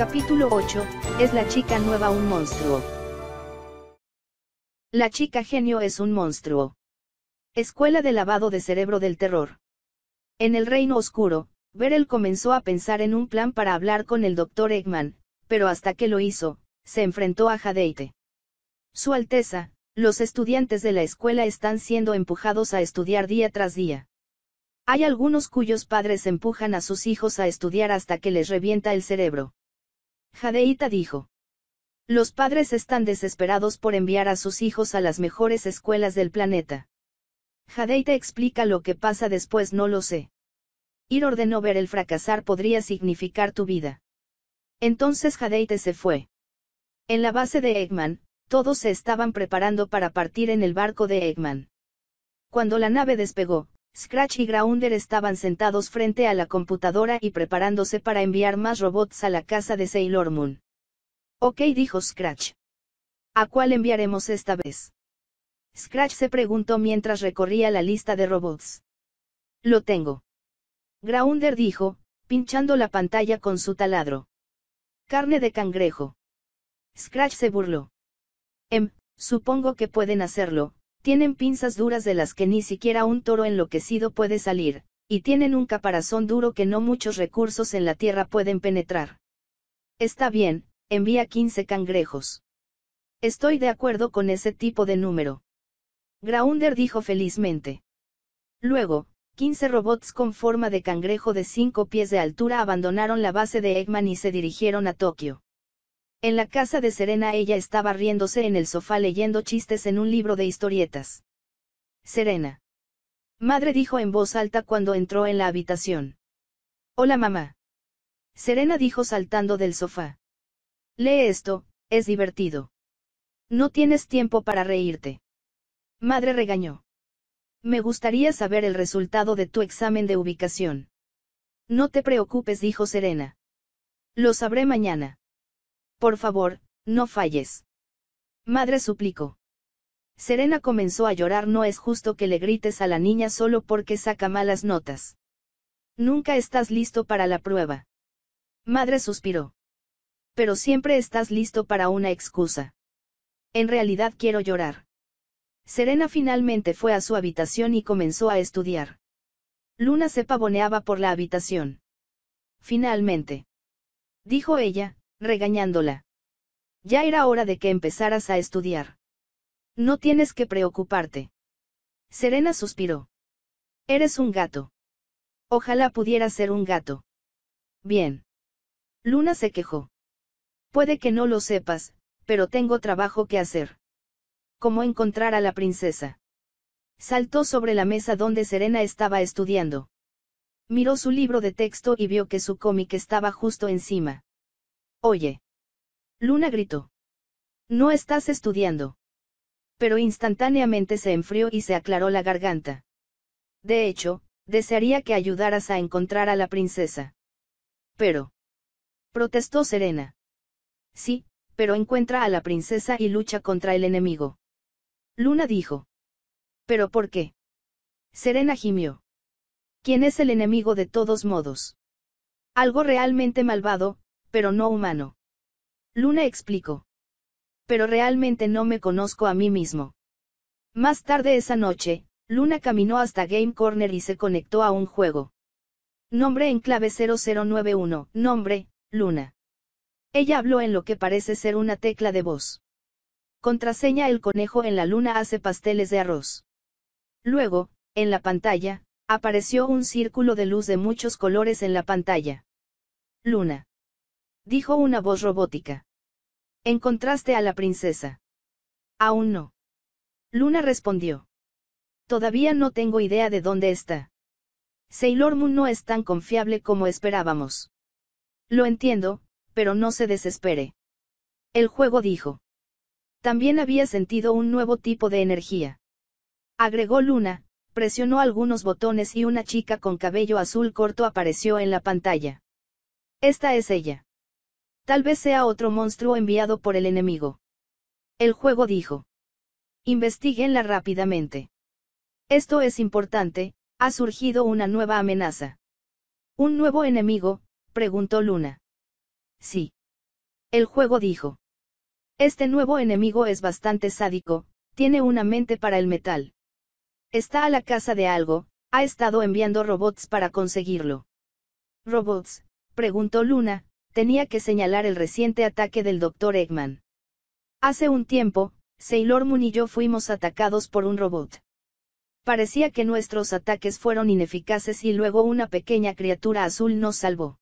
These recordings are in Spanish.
Capítulo 8, ¿es la chica nueva un monstruo? La chica genio es un monstruo. Escuela de lavado de cerebro del terror. En el reino oscuro, Beryl comenzó a pensar en un plan para hablar con el doctor Eggman, pero hasta que lo hizo, se enfrentó a Jadeite. Su Alteza, los estudiantes de la escuela están siendo empujados a estudiar día tras día. Hay algunos cuyos padres empujan a sus hijos a estudiar hasta que les revienta el cerebro. Jadeita dijo. Los padres están desesperados por enviar a sus hijos a las mejores escuelas del planeta. Jadeita explica lo que pasa después, no lo sé. Ir ordenó ver el fracasar podría significar tu vida. Entonces Jadeite se fue. En la base de Eggman, todos se estaban preparando para partir en el barco de Eggman. Cuando la nave despegó, Scratch y Grounder estaban sentados frente a la computadora y preparándose para enviar más robots a la casa de Sailor Moon. Ok dijo Scratch. ¿A cuál enviaremos esta vez? Scratch se preguntó mientras recorría la lista de robots. Lo tengo. Grounder dijo, pinchando la pantalla con su taladro. Carne de cangrejo. Scratch se burló. Em, supongo que pueden hacerlo, tienen pinzas duras de las que ni siquiera un toro enloquecido puede salir, y tienen un caparazón duro que no muchos recursos en la tierra pueden penetrar. Está bien, envía 15 cangrejos. Estoy de acuerdo con ese tipo de número. Graunder dijo felizmente. Luego, 15 robots con forma de cangrejo de 5 pies de altura abandonaron la base de Eggman y se dirigieron a Tokio. En la casa de Serena ella estaba riéndose en el sofá leyendo chistes en un libro de historietas. Serena. Madre dijo en voz alta cuando entró en la habitación. Hola mamá. Serena dijo saltando del sofá. Lee esto, es divertido. No tienes tiempo para reírte. Madre regañó. Me gustaría saber el resultado de tu examen de ubicación. No te preocupes, dijo Serena. Lo sabré mañana. Por favor, no falles. Madre suplicó. Serena comenzó a llorar, no es justo que le grites a la niña solo porque saca malas notas. Nunca estás listo para la prueba. Madre suspiró. Pero siempre estás listo para una excusa. En realidad quiero llorar. Serena finalmente fue a su habitación y comenzó a estudiar. Luna se pavoneaba por la habitación. Finalmente. Dijo ella, regañándola. Ya era hora de que empezaras a estudiar. No tienes que preocuparte. Serena suspiró. Eres un gato. Ojalá pudiera ser un gato. Bien. Luna se quejó. Puede que no lo sepas, pero tengo trabajo que hacer. ¿Cómo encontrar a la princesa? Saltó sobre la mesa donde Serena estaba estudiando. Miró su libro de texto y vio que su cómic estaba justo encima. Oye. Luna gritó. No estás estudiando. Pero instantáneamente se enfrió y se aclaró la garganta. De hecho, desearía que ayudaras a encontrar a la princesa. Pero. Protestó Serena. Sí, pero encuentra a la princesa y lucha contra el enemigo. Luna dijo. ¿Pero por qué? Serena gimió. ¿Quién es el enemigo de todos modos? Algo realmente malvado, pero no humano. Luna explicó. Pero realmente no me conozco a mí mismo. Más tarde esa noche, Luna caminó hasta Game Corner y se conectó a un juego. Nombre en clave 0091, nombre, Luna. Ella habló en lo que parece ser una tecla de voz. Contraseña El conejo en la luna hace pasteles de arroz. Luego, en la pantalla, apareció un círculo de luz de muchos colores en la pantalla. Luna dijo una voz robótica. Encontraste a la princesa. Aún no. Luna respondió. Todavía no tengo idea de dónde está. Sailor Moon no es tan confiable como esperábamos. Lo entiendo, pero no se desespere. El juego dijo. También había sentido un nuevo tipo de energía. Agregó Luna, presionó algunos botones y una chica con cabello azul corto apareció en la pantalla. Esta es ella. Tal vez sea otro monstruo enviado por el enemigo. El juego dijo. Investíguenla rápidamente. Esto es importante, ha surgido una nueva amenaza. ¿Un nuevo enemigo? preguntó Luna. Sí. El juego dijo. Este nuevo enemigo es bastante sádico, tiene una mente para el metal. Está a la casa de algo, ha estado enviando robots para conseguirlo. ¿Robots? preguntó Luna, tenía que señalar el reciente ataque del Dr. Eggman. Hace un tiempo, Sailor Moon y yo fuimos atacados por un robot. Parecía que nuestros ataques fueron ineficaces y luego una pequeña criatura azul nos salvó.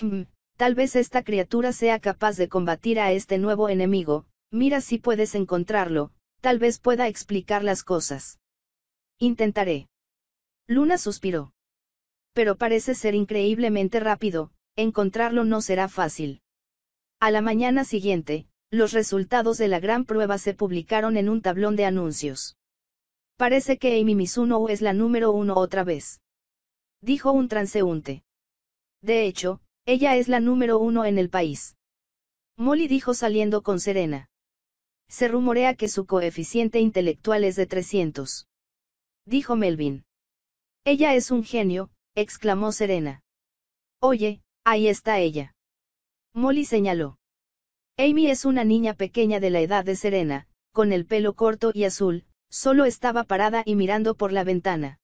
Hmm, tal vez esta criatura sea capaz de combatir a este nuevo enemigo, mira si puedes encontrarlo, tal vez pueda explicar las cosas. Intentaré. Luna suspiró. Pero parece ser increíblemente rápido, encontrarlo no será fácil. A la mañana siguiente, los resultados de la gran prueba se publicaron en un tablón de anuncios. Parece que Amy Mizuno es la número uno otra vez. Dijo un transeúnte. De hecho, ella es la número uno en el país. Molly dijo saliendo con Serena. Se rumorea que su coeficiente intelectual es de 300. Dijo Melvin. Ella es un genio, exclamó Serena. Oye, Ahí está ella. Molly señaló. Amy es una niña pequeña de la edad de Serena, con el pelo corto y azul, solo estaba parada y mirando por la ventana.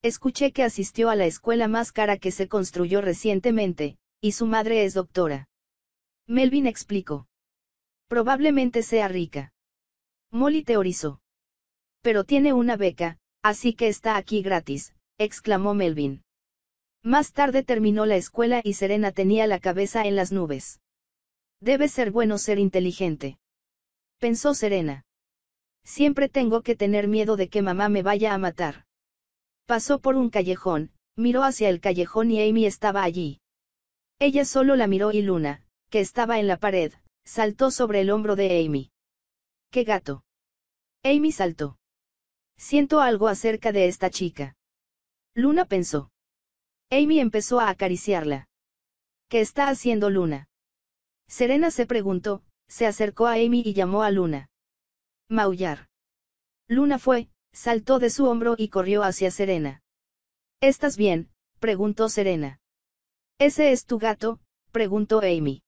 Escuché que asistió a la escuela más cara que se construyó recientemente, y su madre es doctora. Melvin explicó. Probablemente sea rica. Molly teorizó. Pero tiene una beca, así que está aquí gratis, exclamó Melvin. Más tarde terminó la escuela y Serena tenía la cabeza en las nubes. Debe ser bueno ser inteligente. Pensó Serena. Siempre tengo que tener miedo de que mamá me vaya a matar. Pasó por un callejón, miró hacia el callejón y Amy estaba allí. Ella solo la miró y Luna, que estaba en la pared, saltó sobre el hombro de Amy. ¡Qué gato! Amy saltó. Siento algo acerca de esta chica. Luna pensó. Amy empezó a acariciarla. ¿Qué está haciendo Luna? Serena se preguntó, se acercó a Amy y llamó a Luna. Maullar. Luna fue, saltó de su hombro y corrió hacia Serena. ¿Estás bien? preguntó Serena. ¿Ese es tu gato? preguntó Amy.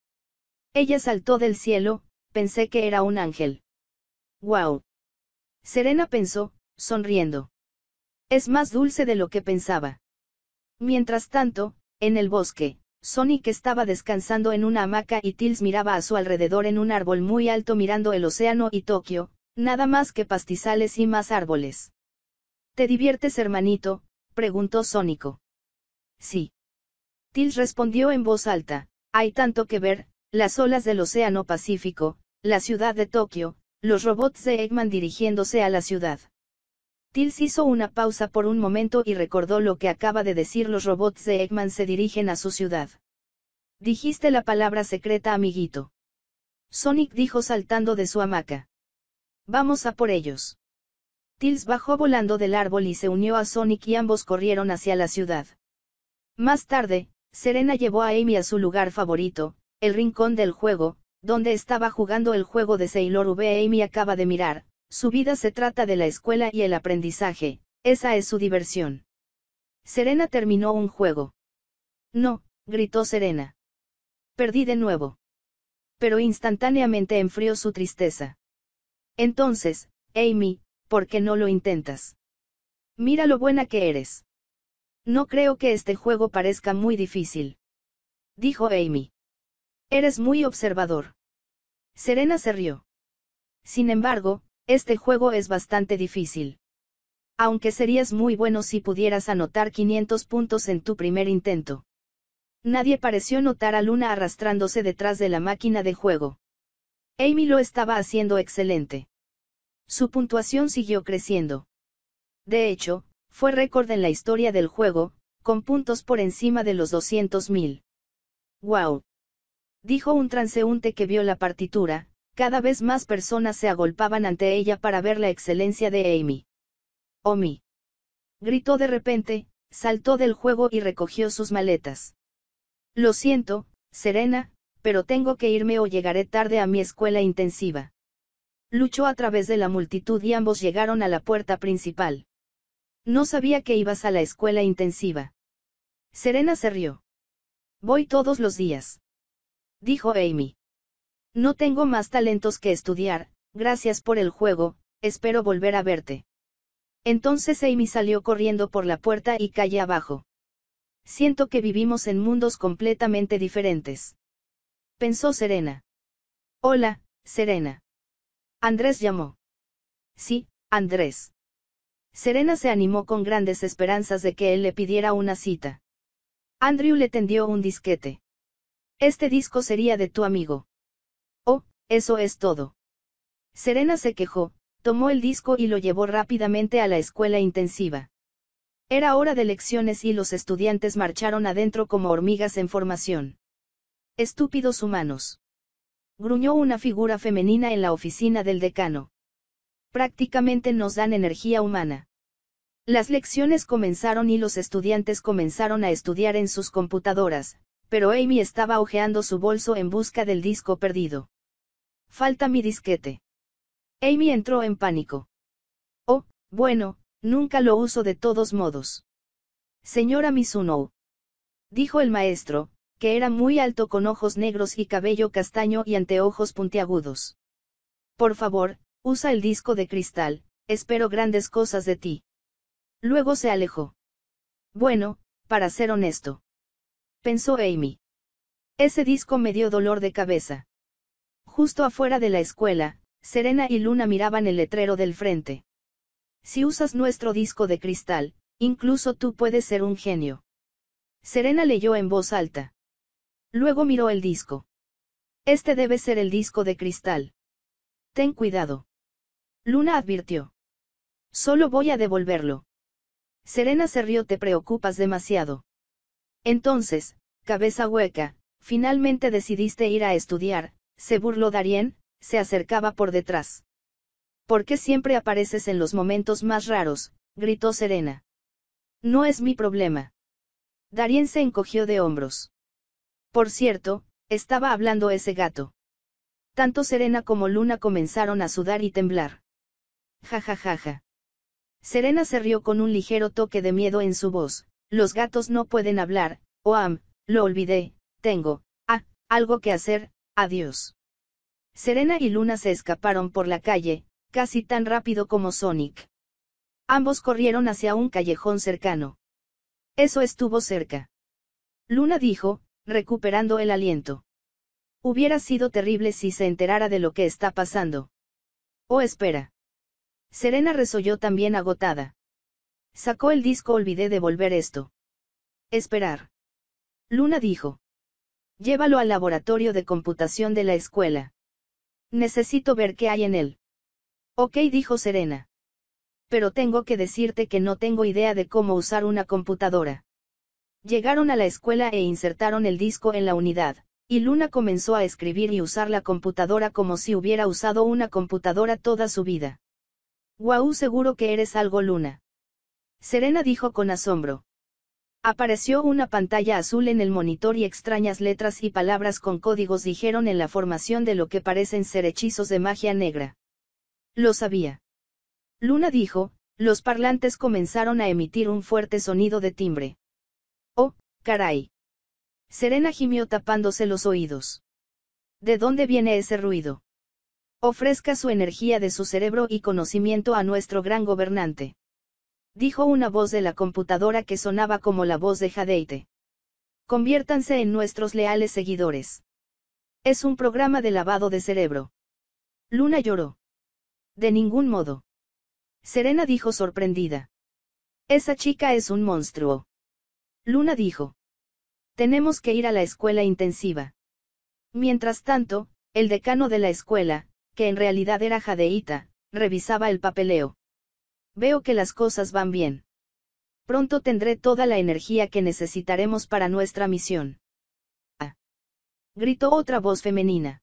Ella saltó del cielo, pensé que era un ángel. ¡Wow! Serena pensó, sonriendo. Es más dulce de lo que pensaba. Mientras tanto, en el bosque, Sonic estaba descansando en una hamaca y Tils miraba a su alrededor en un árbol muy alto mirando el océano y Tokio, nada más que pastizales y más árboles. ¿Te diviertes, hermanito? preguntó Sónico. Sí. Tils respondió en voz alta, hay tanto que ver, las olas del Océano Pacífico, la ciudad de Tokio, los robots de Eggman dirigiéndose a la ciudad. Tills hizo una pausa por un momento y recordó lo que acaba de decir los robots de Eggman se dirigen a su ciudad. Dijiste la palabra secreta, amiguito. Sonic dijo saltando de su hamaca. Vamos a por ellos. Tills bajó volando del árbol y se unió a Sonic y ambos corrieron hacia la ciudad. Más tarde, Serena llevó a Amy a su lugar favorito, el rincón del juego, donde estaba jugando el juego de Sailor V. Amy acaba de mirar, su vida se trata de la escuela y el aprendizaje, esa es su diversión. Serena terminó un juego. No, gritó Serena. Perdí de nuevo. Pero instantáneamente enfrió su tristeza. Entonces, Amy, ¿por qué no lo intentas? Mira lo buena que eres. No creo que este juego parezca muy difícil. Dijo Amy. Eres muy observador. Serena se rió. Sin embargo, este juego es bastante difícil. Aunque serías muy bueno si pudieras anotar 500 puntos en tu primer intento. Nadie pareció notar a Luna arrastrándose detrás de la máquina de juego. Amy lo estaba haciendo excelente. Su puntuación siguió creciendo. De hecho, fue récord en la historia del juego, con puntos por encima de los 200.000. ¡Wow! Dijo un transeúnte que vio la partitura, cada vez más personas se agolpaban ante ella para ver la excelencia de Amy. Omi. Gritó de repente, saltó del juego y recogió sus maletas. Lo siento, Serena, pero tengo que irme o llegaré tarde a mi escuela intensiva. Luchó a través de la multitud y ambos llegaron a la puerta principal. No sabía que ibas a la escuela intensiva. Serena se rió. Voy todos los días. Dijo Amy. No tengo más talentos que estudiar, gracias por el juego, espero volver a verte. Entonces Amy salió corriendo por la puerta y calle abajo. Siento que vivimos en mundos completamente diferentes. Pensó Serena. Hola, Serena. Andrés llamó. Sí, Andrés. Serena se animó con grandes esperanzas de que él le pidiera una cita. Andrew le tendió un disquete. Este disco sería de tu amigo. Eso es todo. Serena se quejó, tomó el disco y lo llevó rápidamente a la escuela intensiva. Era hora de lecciones y los estudiantes marcharon adentro como hormigas en formación. Estúpidos humanos. Gruñó una figura femenina en la oficina del decano. Prácticamente nos dan energía humana. Las lecciones comenzaron y los estudiantes comenzaron a estudiar en sus computadoras, pero Amy estaba hojeando su bolso en busca del disco perdido. Falta mi disquete. Amy entró en pánico. Oh, bueno, nunca lo uso de todos modos. Señora Mizuno. Dijo el maestro, que era muy alto con ojos negros y cabello castaño y anteojos puntiagudos. Por favor, usa el disco de cristal, espero grandes cosas de ti. Luego se alejó. Bueno, para ser honesto. Pensó Amy. Ese disco me dio dolor de cabeza. Justo afuera de la escuela, Serena y Luna miraban el letrero del frente. Si usas nuestro disco de cristal, incluso tú puedes ser un genio. Serena leyó en voz alta. Luego miró el disco. Este debe ser el disco de cristal. Ten cuidado. Luna advirtió. Solo voy a devolverlo. Serena se rió, te preocupas demasiado. Entonces, cabeza hueca, finalmente decidiste ir a estudiar, se burló Darien, se acercaba por detrás. ¿Por qué siempre apareces en los momentos más raros? gritó Serena. No es mi problema. Darien se encogió de hombros. Por cierto, estaba hablando ese gato. Tanto Serena como Luna comenzaron a sudar y temblar. Ja ja ja ja. Serena se rió con un ligero toque de miedo en su voz, los gatos no pueden hablar, oh am, lo olvidé, tengo, ah, algo que hacer, Adiós. Serena y Luna se escaparon por la calle, casi tan rápido como Sonic. Ambos corrieron hacia un callejón cercano. Eso estuvo cerca. Luna dijo, recuperando el aliento. Hubiera sido terrible si se enterara de lo que está pasando. Oh, espera. Serena resolló también agotada. Sacó el disco, olvidé devolver esto. Esperar. Luna dijo. Llévalo al laboratorio de computación de la escuela. Necesito ver qué hay en él. Ok, dijo Serena. Pero tengo que decirte que no tengo idea de cómo usar una computadora. Llegaron a la escuela e insertaron el disco en la unidad, y Luna comenzó a escribir y usar la computadora como si hubiera usado una computadora toda su vida. Guau, seguro que eres algo Luna. Serena dijo con asombro. Apareció una pantalla azul en el monitor y extrañas letras y palabras con códigos dijeron en la formación de lo que parecen ser hechizos de magia negra. Lo sabía. Luna dijo, los parlantes comenzaron a emitir un fuerte sonido de timbre. Oh, caray. Serena gimió tapándose los oídos. ¿De dónde viene ese ruido? Ofrezca su energía de su cerebro y conocimiento a nuestro gran gobernante. Dijo una voz de la computadora que sonaba como la voz de Jadeite. Conviértanse en nuestros leales seguidores. Es un programa de lavado de cerebro. Luna lloró. De ningún modo. Serena dijo sorprendida. Esa chica es un monstruo. Luna dijo. Tenemos que ir a la escuela intensiva. Mientras tanto, el decano de la escuela, que en realidad era Jadeita, revisaba el papeleo. Veo que las cosas van bien. Pronto tendré toda la energía que necesitaremos para nuestra misión. Ah. Gritó otra voz femenina.